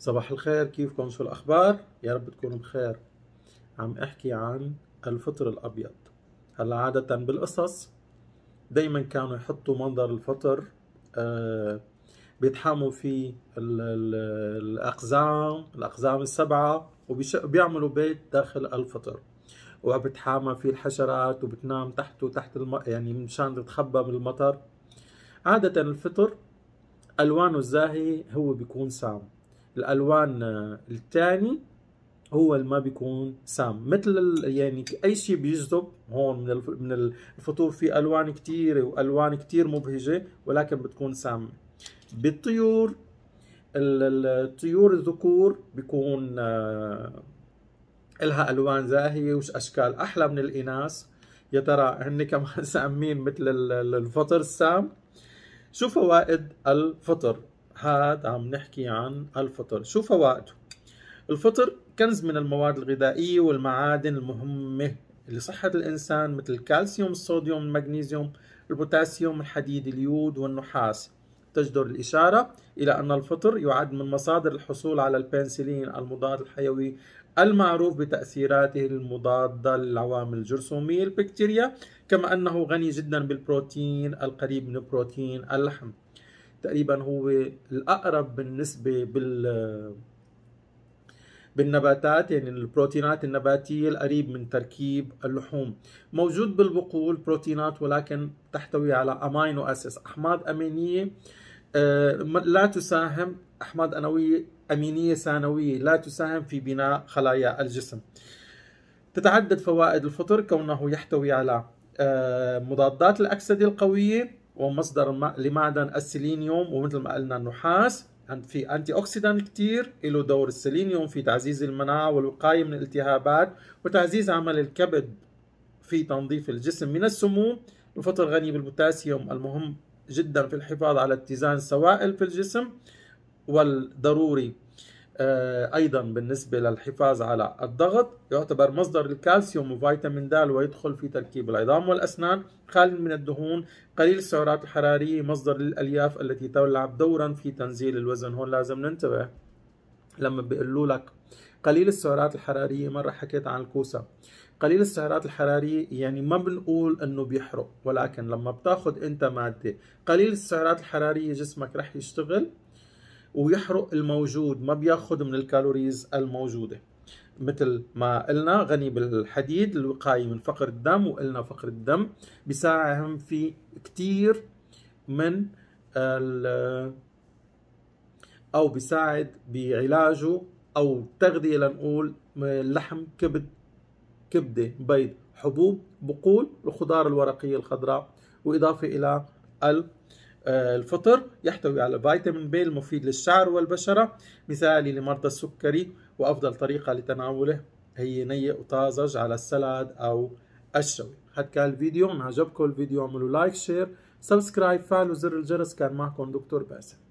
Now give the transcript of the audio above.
صباح الخير كيفكم شو الأخبار؟ يا رب تكونوا بخير عم احكي عن الفطر الأبيض هلا عادة بالقصص دايما كانوا يحطوا منظر الفطر آه بيتحاموا فيه الأقزام الأقزام السبعة وبيعملوا بيت داخل الفطر وبتحامى فيه الحشرات وبتنام تحته تحت الم... يعني مشان تتخبى من المطر عادة الفطر ألوانه الزاهي هو بيكون سام الالوان آه، الثاني هو اللي ما بيكون سام مثل يعني اي شيء بيجذب هون من من الفطور في الوان كثيره والوان كثير مبهجه ولكن بتكون سامه بالطيور الطيور الذكور بيكون آه، لها الوان زاهيه واشكال احلى من الاناث يا ترى هن كمان سامين مثل الفطر السام شو فوائد الفطر هاد عم نحكي عن الفطر شو فوائده الفطر كنز من المواد الغذائية والمعادن المهمة لصحة الإنسان مثل الكالسيوم الصوديوم المغنيسيوم البوتاسيوم الحديد اليود والنحاس تجدر الإشارة إلى أن الفطر يعد من مصادر الحصول على البنسلين المضاد الحيوي المعروف بتأثيراته المضادة للعوامل الجرثومية البكتيريا كما أنه غني جدا بالبروتين القريب من بروتين اللحم تقريبا هو الاقرب بالنسبه بال بالنباتات يعني البروتينات النباتية القريب من تركيب اللحوم موجود بالبقول بروتينات ولكن تحتوي على أمينو أسس أحماض أمينية آه، لا تساهم أحماض أنوية أمينية ثانوية لا تساهم في بناء خلايا الجسم تتعدد فوائد الفطر كونه يحتوي على آه، مضادات الأكسدة القوية ومصدر لمعدن السيلينيوم ومثل ما قلنا النحاس في انتي اوكسيدان كثير له دور السيلينيوم في تعزيز المناعه والوقايه من الالتهابات وتعزيز عمل الكبد في تنظيف الجسم من السموم الفطر غني بالبوتاسيوم المهم جدا في الحفاظ على اتزان السوائل في الجسم والضروري آه، ايضا بالنسبه للحفاظ على الضغط يعتبر مصدر الكالسيوم وفيتامين د ويدخل في تركيب العظام والاسنان خالي من الدهون قليل السعرات الحراريه مصدر للالياف التي تلعب دورا في تنزيل الوزن هون لازم ننتبه لما بيقولوا لك قليل السعرات الحراريه مره حكيت عن الكوسه قليل السعرات الحراريه يعني ما بنقول انه بيحرق ولكن لما بتاخذ انت ماده قليل السعرات الحراريه جسمك رح يشتغل ويحرق الموجود ما بياخذ من الكالوريز الموجوده مثل ما قلنا غني بالحديد الوقايه من فقر الدم وقلنا فقر الدم بيساهم في كثير من او بيساعد بعلاجه او تغذيه لنقول لحم كبد كبده بيض حبوب بقول الخضار الورقيه الخضراء واضافه الى ال آه، الفطر يحتوي على فيتامين بي المفيد للشعر والبشرة مثالي لمرضى السكري وأفضل طريقة لتناوله هي نية وطازج على السلاد أو الشوي حد كان الفيديو إن عجبكم الفيديو اعملوا لايك شير سبسكرايب فعلوا زر الجرس كان معكم دكتور باسم